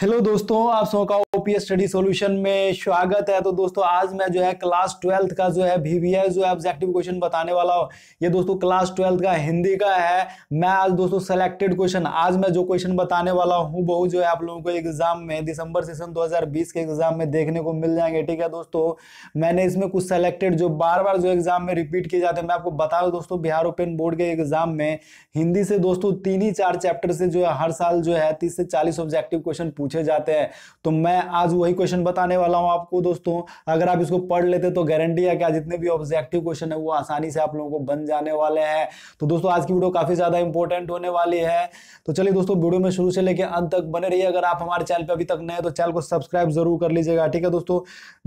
hello दोस्तों आप सबका ओपीएस स्टडी सॉल्यूशन में स्वागत है तो दोस्तों आज मैं जो है क्लास ट्वेल्थ का जो है वीवीआई जो है ऑब्जेक्टिव क्वेश्चन बताने वाला हूँ ये दोस्तों क्लास ट्वेल्थ का हिंदी का है मैं आज दोस्तों सेलेक्टेड क्वेश्चन आज मैं जो क्वेश्चन बताने वाला हूँ बहुत जो है आप लोगों को एग्जाम में दिसंबर सेशन दो के एग्जाम में देखने को मिल जाएंगे ठीक है दोस्तों मैंने इसमें कुछ सेलेक्टेड जो बार बार जो एग्जाम में रिपीट किए जाते हैं मैं आपको बता दूँ दोस्तों बिहार ओपन बोर्ड के एग्जाम में हिंदी से दोस्तों तीन ही चार चैप्टर से जो है हर साल जो है तीस से चालीस ऑब्जेक्टिव क्वेश्चन पूछे जाते हैं तो मैं आज वही क्वेश्चन बताने वाला हूं आपको दोस्तों अगर आप इसको पढ़ लेते तो गारंटी है कि आज जितने भी ऑब्जेक्टिव क्वेश्चन है वो आसानी से आप लोगों को बन जाने वाले हैं तो दोस्तों आज की वीडियो काफी ज्यादा इंपॉर्टेंट होने वाली है तो चलिए दोस्तों वीडियो में शुरू से लेकर अंत तक बने रही अगर आप हमारे चैनल पर अभी तक नए तो चैनल को सब्सक्राइब जरूर कर लीजिएगा ठीक है दोस्तों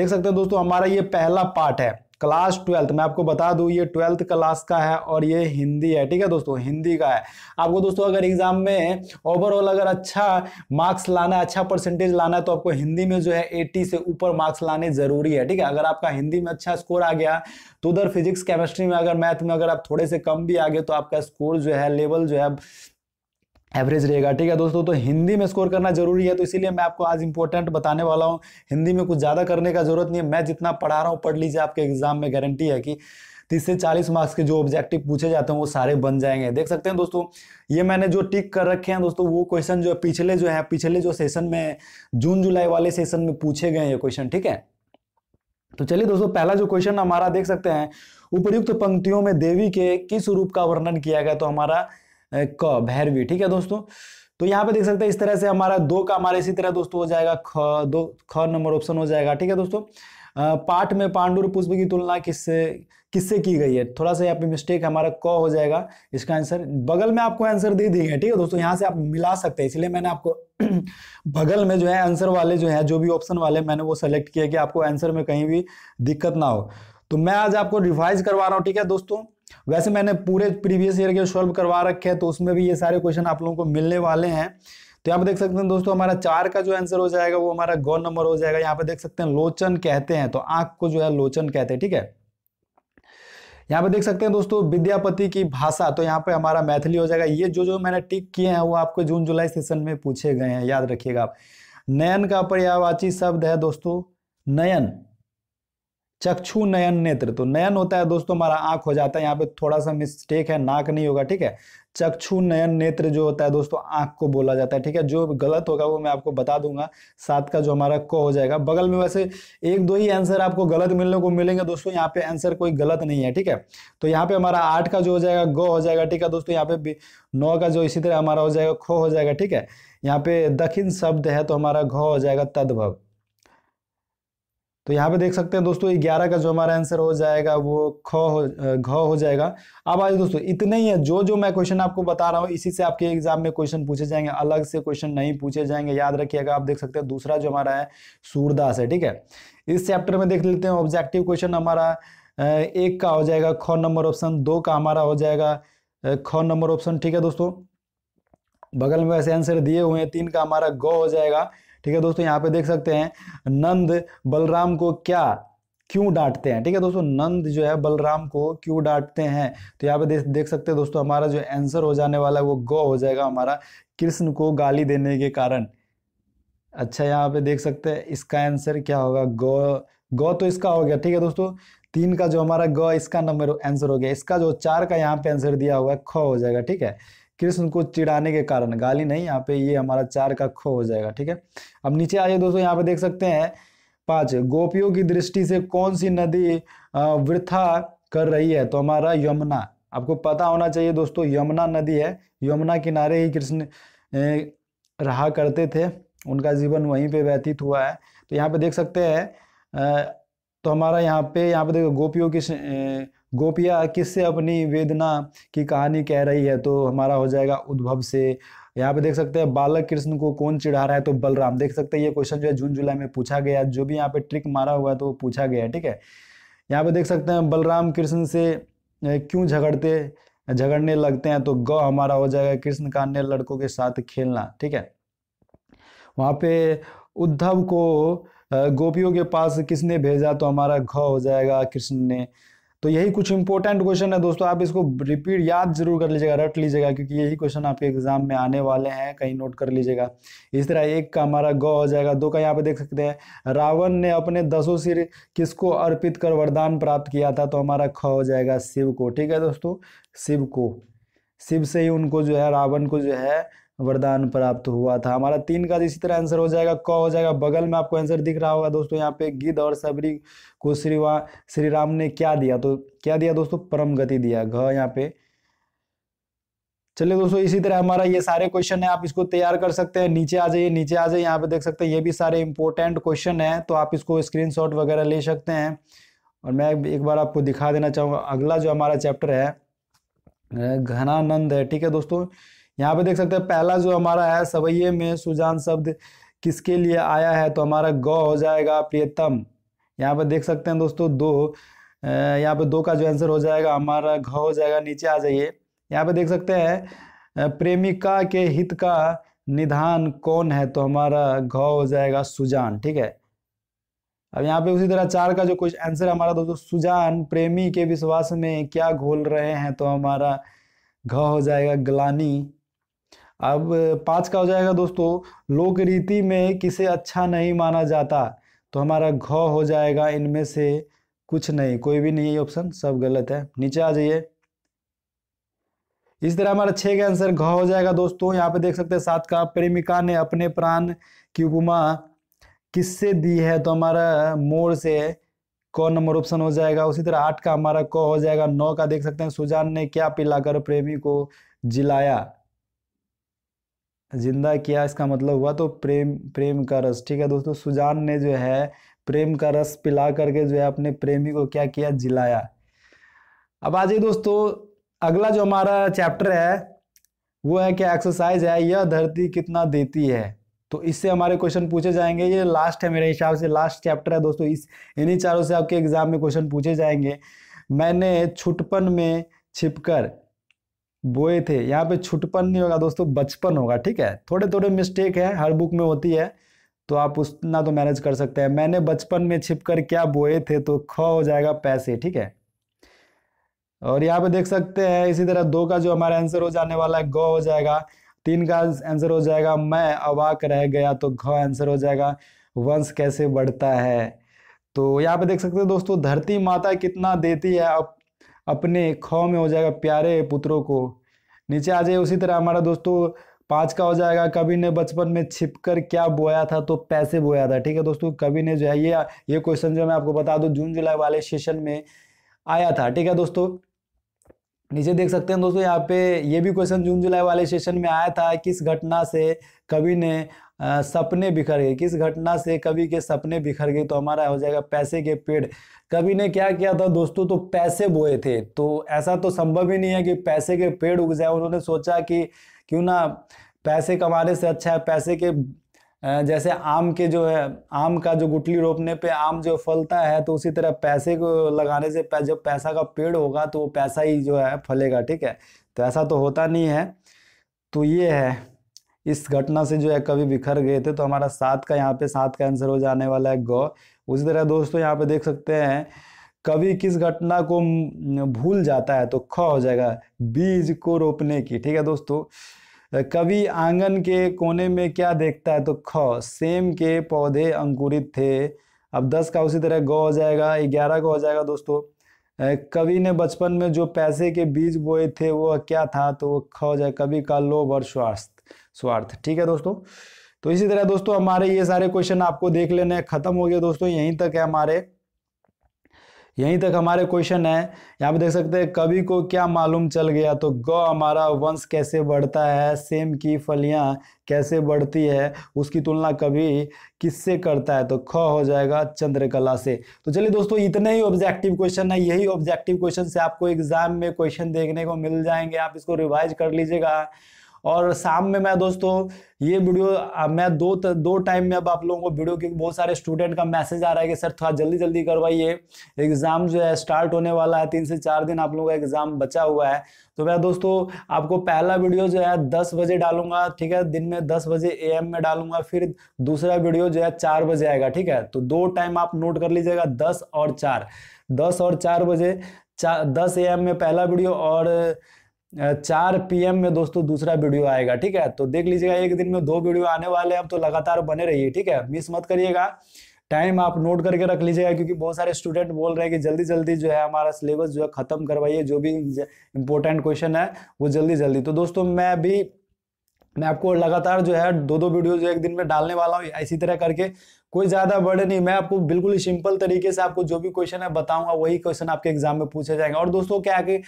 देख सकते हैं दोस्तों हमारा ये पहला पार्ट है क्लास ट्वेल्थ मैं आपको बता दूँ ये ट्वेल्थ क्लास का है और ये हिंदी है ठीक है दोस्तों हिंदी का है आपको दोस्तों अगर एग्जाम में ओवरऑल अगर अच्छा मार्क्स लाना है अच्छा परसेंटेज लाना है तो आपको हिंदी में जो है एट्टी से ऊपर मार्क्स लाने जरूरी है ठीक है अगर आपका हिंदी में अच्छा स्कोर आ गया तो उधर फिजिक्स केमिस्ट्री में अगर मैथ में अगर आप थोड़े से कम भी आ गए तो आपका स्कोर जो है लेवल जो है एवरेज रहेगा ठीक है दोस्तों तो हिंदी में स्कोर करना जरूरी है तो इसीलिए मैं आपको आज इंपॉर्टेंट बताने वाला हूँ हिंदी में कुछ ज़्यादा करने का जरूरत नहीं है मैं जितना पढ़ा रहा हूँ पढ़ लीजिए आपके एग्जाम में गारंटी है कि तीस से चालीस मार्क्स के जो ऑब्जेक्टिव पूछे जाते हैं वो सारे बन जाएंगे देख सकते हैं दोस्तों ये मैंने जो टिक कर रखे हैं दोस्तों वो क्वेश्चन जो पिछले जो है पिछले जो सेशन में जून जुलाई वाले सेशन में पूछे गए ये क्वेश्चन ठीक है तो चलिए दोस्तों पहला जो क्वेश्चन हमारा देख सकते हैं उपयुक्त पंक्तियों में देवी के किस रूप का वर्णन किया गया तो हमारा क भैरवी ठीक है दोस्तों तो यहाँ पे देख सकते हैं इस तरह से हमारा दो का हमारा इसी तरह दोस्तों हो जाएगा ख दो ख नंबर ऑप्शन हो जाएगा ठीक है दोस्तों पाठ में पांडुर पुष्प की तुलना किससे किससे की गई है थोड़ा सा यहाँ पे मिस्टेक हमारा क हो जाएगा इसका आंसर बगल में आपको आंसर दे दिए ठीक है दोस्तों यहाँ से आप मिला सकते हैं इसलिए मैंने आपको बगल में जो है आंसर वाले जो है जो भी ऑप्शन वाले मैंने वो सेलेक्ट किया कि आपको आंसर में कहीं भी दिक्कत ना हो तो मैं आज आपको रिवाइज करवा रहा हूँ ठीक है दोस्तों वैसे मैंने पूरे प्रीवियस ईयर के सॉल्व करवा रखे हैं तो उसमें भी ये सारे क्वेश्चन आप लोगों को मिलने वाले हैं तो यहाँ पे देख सकते हैं दोस्तों हमारा चार का जो आंसर हो जाएगा वो हमारा गौ नंबर हो जाएगा यहाँ पे देख सकते हैं लोचन कहते हैं तो आंख को जो है लोचन कहते हैं ठीक है यहाँ पे देख सकते हैं दोस्तों विद्यापति की भाषा तो यहाँ पे हमारा मैथिली हो जाएगा ये जो जो मैंने टिक किए हैं वो आपको जून जुलाई सेशन में पूछे गए हैं याद रखिएगा आप नयन का पर्यावाची शब्द है दोस्तों नयन चक्षु नयन नेत्र तो नयन होता है दोस्तों हमारा आंख हो जाता है यहाँ पे थोड़ा सा मिस्टेक है नाक नहीं होगा ठीक है चक्षु नयन नेत्र जो होता है दोस्तों आंख को बोला जाता है ठीक है जो गलत होगा वो मैं आपको बता दूंगा साथ का जो हमारा क हो जाएगा बगल में वैसे एक दो ही आंसर आपको गलत मिलने को मिलेंगे दोस्तों यहाँ पे आंसर कोई गलत नहीं है ठीक है तो यहाँ पे हमारा आठ का जो हो जाएगा ग हो जाएगा ठीक है दोस्तों यहाँ पे नौ का जो इसी तरह हमारा हो जाएगा ख हो जाएगा ठीक है यहाँ पे दक्षिण शब्द है तो हमारा घ हो जाएगा तद्भव तो यहाँ पे देख सकते हैं दोस्तों ग्यारह का जो हमारा आंसर हो जाएगा वो ख हो घ हो जाएगा अब आज दोस्तों इतने ही है जो जो मैं क्वेश्चन आपको बता रहा हूँ इसी से आपके एग्जाम में क्वेश्चन पूछे जाएंगे अलग से क्वेश्चन नहीं पूछे जाएंगे याद रखिएगा आप देख सकते हैं दूसरा जो हमारा है सूरदास है ठीक है इस चैप्टर में देख लेते हैं ऑब्जेक्टिव क्वेश्चन हमारा एक का हो जाएगा ख नंबर ऑप्शन दो का हमारा हो जाएगा ख नंबर ऑप्शन ठीक है दोस्तों बगल में वैसे आंसर दिए हुए हैं तीन का हमारा ग हो जाएगा ठीक है दोस्तों यहाँ पे देख सकते हैं नंद बलराम को क्या क्यों डांटते हैं ठीक है दोस्तों नंद जो है बलराम को क्यों डांटते हैं तो यहाँ पे देख देख सकते हैं दोस्तों हमारा जो आंसर हो जाने वाला है वो ग हो जाएगा हमारा कृष्ण को गाली देने के कारण अच्छा यहाँ पे देख सकते हैं इसका आंसर क्या होगा ग गौ तो इसका हो गया ठीक है दोस्तों तीन का जो हमारा ग इसका नंबर आंसर हो गया इसका जो चार का यहाँ पे आंसर दिया हुआ है ख हो जाएगा ठीक है कृष्ण को चिढ़ाने के कारण गाली नहीं यहाँ पे ये हमारा चार का खो हो जाएगा ठीक है अब नीचे आ जाए दोस्तों यहाँ पे देख सकते हैं पांच गोपियों की दृष्टि से कौन सी नदी वृथा कर रही है तो हमारा यमुना आपको पता होना चाहिए दोस्तों यमुना नदी है यमुना किनारे ही कृष्ण रहा करते थे उनका जीवन वहीं पे व्यतीत हुआ है तो यहाँ पे देख सकते हैं तो हमारा यहाँ पे यहाँ पे देखो गोपियों की गोपिया किससे अपनी वेदना की कहानी कह रही है तो हमारा हो जाएगा उद्भव से यहाँ पे देख सकते हैं बालक कृष्ण को कौन चिढ़ा रहा है तो बलराम देख सकते हैं ये क्वेश्चन जो है जून जुलाई में पूछा गया जो भी यहाँ पे ट्रिक मारा हुआ है तो पूछा गया ठीक है यहाँ पे देख सकते हैं बलराम कृष्ण से क्यों झगड़ते झगड़ने लगते हैं तो ग हमारा हो जाएगा कृष्ण का अन्य लड़कों के साथ खेलना ठीक है वहाँ पे उद्धव को गोपियों के पास किसने भेजा तो हमारा घ हो जाएगा कृष्ण ने तो यही कुछ इंपॉर्टेंट क्वेश्चन है दोस्तों आप इसको रिपीट याद जरूर कर लीजिएगा रट लीजिएगा क्योंकि यही क्वेश्चन आपके एग्जाम में आने वाले हैं कहीं नोट कर लीजिएगा इस तरह एक का हमारा ग हो जाएगा दो का यहाँ पे देख सकते हैं रावण ने अपने दसों सिर किसको अर्पित कर वरदान प्राप्त किया था तो हमारा ख हो जाएगा शिव को ठीक है दोस्तों शिव को शिव से ही उनको जो है रावण को जो है वरदान प्राप्त हुआ था हमारा तीन का इसी तरह आंसर हो जाएगा क हो जाएगा बगल में आपको आंसर दिख रहा होगा दोस्तों यहाँ पे गिद्ध और सबरी को श्री श्री राम ने क्या दिया तो क्या दिया दोस्तों परम गति दिया घ यहाँ पे चलिए दोस्तों इसी तरह हमारा ये सारे क्वेश्चन है आप इसको तैयार कर सकते हैं नीचे आ जाइए नीचे आ जाइए यहाँ पे देख सकते हैं ये भी सारे इंपॉर्टेंट क्वेश्चन है तो आप इसको स्क्रीनशॉट वगैरह ले सकते हैं और मैं एक बार आपको दिखा देना चाहूंगा अगला जो हमारा चैप्टर है घनानंद है ठीक है दोस्तों यहाँ पे देख सकते हैं पहला जो हमारा है सवैये में सुजान शब्द किसके लिए आया है तो हमारा ग हो जाएगा प्रियतम यहाँ पे देख सकते हैं दोस्तों दो यहाँ पे दो का जो आंसर हो जाएगा हमारा घ हो जाएगा नीचे आ जाइए यहाँ पे देख सकते हैं प्रेमिका के हित का निधान कौन है तो हमारा घ हो जाएगा सुजान ठीक है अब यहाँ पे उसी तरह चार का जो कुछ आंसर हमारा दोस्तों सुजान प्रेमी के विश्वास में क्या घोल रहे हैं तो हमारा घ हो जाएगा ग्लानी अब पाँच का हो जाएगा दोस्तों लोक रीति में किसे अच्छा नहीं माना जाता तो हमारा घ हो जाएगा इनमें से कुछ नहीं कोई भी नहीं ऑप्शन सब गलत है नीचे आ जाइए इस तरह हमारा छः का आंसर घ हो जाएगा दोस्तों यहाँ पे देख सकते हैं सात का प्रेमिका ने अपने प्राण की उपमा किससे दी है तो हमारा मोर से क नंबर ऑप्शन हो जाएगा उसी तरह आठ का हमारा क हो जाएगा नौ का देख सकते हैं सुजान ने क्या पिलाकर प्रेमी को जिलाया जिंदा किया इसका मतलब हुआ तो प्रेम प्रेम का रस ठीक है दोस्तों सुजान ने जो है प्रेम का रस पिला करके जो है अपने प्रेमी को क्या किया जिलाया अब आज दोस्तों अगला जो हमारा चैप्टर है वो है क्या एक्सरसाइज है यह धरती कितना देती है तो इससे हमारे क्वेश्चन पूछे जाएंगे ये लास्ट है मेरे हिसाब से लास्ट चैप्टर है दोस्तों इस इन्हीं चारों से आपके एग्जाम में क्वेश्चन पूछे जाएंगे मैंने छुटपन में छिपकर बोए थे यहाँ पे छुटपन नहीं होगा दोस्तों बचपन होगा ठीक है थोड़े थोड़े मिस्टेक है हर बुक में होती है तो आप उतना तो मैनेज कर सकते हैं मैंने बचपन में छिप कर क्या बोए थे तो ख हो जाएगा पैसे ठीक है और यहाँ पे देख सकते हैं इसी तरह दो का जो हमारा आंसर हो जाने वाला है ग हो जाएगा तीन का आंसर हो जाएगा मैं अवाक रह गया तो घ आंसर हो जाएगा वंश कैसे बढ़ता है तो यहाँ पे देख सकते हैं दोस्तों धरती माता कितना देती है अब अपने ख में हो जाएगा प्यारे पुत्रों को नीचे आ जाए उसी तरह हमारा दोस्तों पाँच का हो जाएगा कभी ने बचपन में छिप कर क्या बोया था तो पैसे बोया था ठीक है दोस्तों कभी ने जो है ये ये क्वेश्चन जो मैं आपको बता दूँ जून जुलाई वाले सेशन में आया था ठीक है दोस्तों नीचे देख सकते हैं दोस्तों यहाँ पे ये भी क्वेश्चन जून जुलाई वाले सेशन में आया था किस घटना से कवि ने सपने बिखर गए किस घटना से कवि के सपने बिखर गए तो हमारा हो जाएगा पैसे के पेड़ कवि ने क्या किया था दोस्तों तो पैसे बोए थे तो ऐसा तो संभव ही नहीं है कि पैसे के पेड़ उग जाए उन्होंने सोचा कि क्यों ना पैसे कमाने से अच्छा है पैसे के जैसे आम के जो है आम का जो गुटली रोपने पे आम जो फलता है तो उसी तरह पैसे को लगाने से जब पैसा का पेड़ होगा तो वो पैसा ही जो है फलेगा ठीक है तो ऐसा तो होता नहीं है तो ये है इस घटना से जो है कभी बिखर गए थे तो हमारा सात का यहाँ पे सात का आंसर हो जाने वाला है ग उसी तरह दोस्तों यहाँ पे देख सकते हैं कभी किस घटना को भूल जाता है तो ख हो जाएगा बीज को रोपने की ठीक है दोस्तों कभी आंगन के कोने में क्या देखता है तो ख सेम के पौधे अंकुरित थे अब दस का उसी तरह ग हो जाएगा ग्यारह का हो जाएगा दोस्तों कवि ने बचपन में जो पैसे के बीज बोए थे वो क्या था तो वो ख हो जाएगा कवि का लोभ और स्वास्थ्य स्वार्थ ठीक है दोस्तों तो इसी तरह दोस्तों हमारे ये सारे क्वेश्चन आपको देख लेने खत्म हो गए दोस्तों यहीं तक है हमारे यहीं तक हमारे क्वेश्चन है यहाँ पे देख सकते हैं कवि को क्या मालूम चल गया तो ग हमारा वंश कैसे बढ़ता है सेम की फलियाँ कैसे बढ़ती है उसकी तुलना कवि किससे करता है तो ख हो जाएगा चंद्रकला से तो चलिए दोस्तों इतने ही ऑब्जेक्टिव क्वेश्चन है यही ऑब्जेक्टिव क्वेश्चन से आपको एग्जाम में क्वेश्चन देखने को मिल जाएंगे आप इसको रिवाइज कर लीजिएगा और शाम में मैं दोस्तों ये वीडियो मैं दो दो टाइम में अब आप लोगों को वीडियो क्योंकि बहुत सारे स्टूडेंट का मैसेज आ रहा है कि सर थोड़ा जल्दी जल्दी करवाइए एग्ज़ाम जो है स्टार्ट होने वाला है तीन से चार दिन आप लोगों का एग्ज़ाम बचा हुआ है तो मैं दोस्तों आपको पहला वीडियो जो है दस बजे डालूंगा ठीक है दिन में दस बजे ए में डालूंगा फिर दूसरा वीडियो जो है चार बजे आएगा ठीक है तो दो टाइम आप नोट कर लीजिएगा दस और चार दस और चार बजे चार दस ए में पहला वीडियो और चार पीएम में दोस्तों दूसरा वीडियो आएगा ठीक है तो देख लीजिएगा एक दिन में दो वीडियो आने वाले हैं अब तो लगातार बने रहिए ठीक है मिस मत करिएगा टाइम आप नोट करके रख लीजिएगा क्योंकि बहुत सारे स्टूडेंट बोल रहे हैं कि जल्दी जल्दी जो है हमारा सिलेबस जो है खत्म करवाइए जो भी इंपॉर्टेंट क्वेश्चन है वो जल्दी जल्दी तो दोस्तों मैं भी मैं आपको लगातार जो है दो दो वीडियो जो एक दिन में डालने वाला हूँ इसी तरह करके कोई ज्यादा बड़े नहीं मैं आपको बिल्कुल सिंपल तरीके से आपको जो भी क्वेश्चन है बताऊंगा वही क्वेश्चन आपके एग्जाम में पूछे जाएंगे और दोस्तों क्या है कि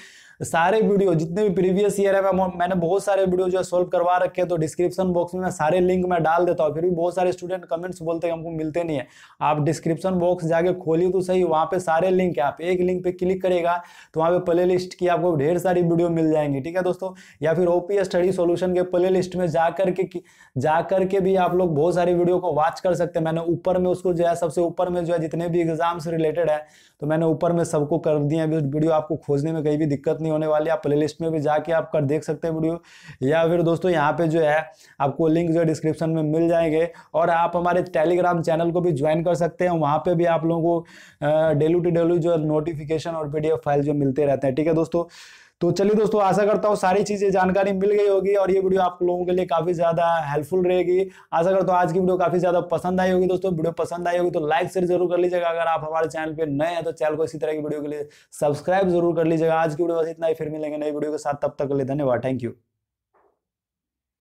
सारे वीडियो जितने भी प्रीवियस ईयर है मैं मैंने बहुत सारे वीडियो जो है सोल्व करवा रखे हैं तो डिस्क्रिप्शन बॉक्स में मैं सारे लिंक मैं डाल देता हूँ फिर भी बहुत सारे स्टूडेंट कमेंट्स बोलते हैं हमको मिलते नहीं है आप डिस्क्रिप्शन बॉक्स जाके खोलिए तो सही वहाँ पे सारे लिंक है आप एक लिंक पे क्लिक करेगा तो वहाँ पे प्ले लिस्ट की आपको ढेर सारी वीडियो मिल जाएंगी ठीक है दोस्तों या फिर ओपी स्टडी सोल्यूशन के प्ले लिस्ट में जा करके जा करके भी आप लोग बहुत सारी वीडियो को वॉच कर सकते हैं मैंने ऊपर में उसको जो है सबसे ऊपर में जो है जितने भी एग्जाम से रिलेटेड है तो मैंने ऊपर में सबको कर दिया है वीडियो आपको खोजने में कहीं भी दिक्कत नहीं होने वाली आप प्ले में भी जाके आप कर देख सकते हैं वीडियो या फिर दोस्तों यहाँ पे जो है आपको लिंक जो है डिस्क्रिप्शन में मिल जाएंगे और आप हमारे टेलीग्राम चैनल को भी ज्वाइन कर सकते हैं वहाँ पर भी आप लोगों को डेली टू डेली जो है नोटिफिकेशन और पी फाइल जो मिलते रहते हैं ठीक है दोस्तों तो चलिए दोस्तों आशा करता हूँ सारी चीज़ें जानकारी मिल गई होगी और ये वीडियो आप लोगों के लिए काफ़ी ज़्यादा हेल्पफुल रहेगी आशा करता हूँ आज की वीडियो काफ़ी ज़्यादा पसंद आई होगी दोस्तों वीडियो पसंद आई होगी तो लाइक शेयर जरूर कर लीजिएगा अगर आप हमारे चैनल पर नए हैं तो चैनल को इसी तरह की वीडियो के लिए सब्सक्राइब जरूर कर लीजिएगा आज की वीडियो बस इतना ही फिर मिलेंगे नई वीडियो के साथ तब तक के लिए धन्यवाद थैंक यू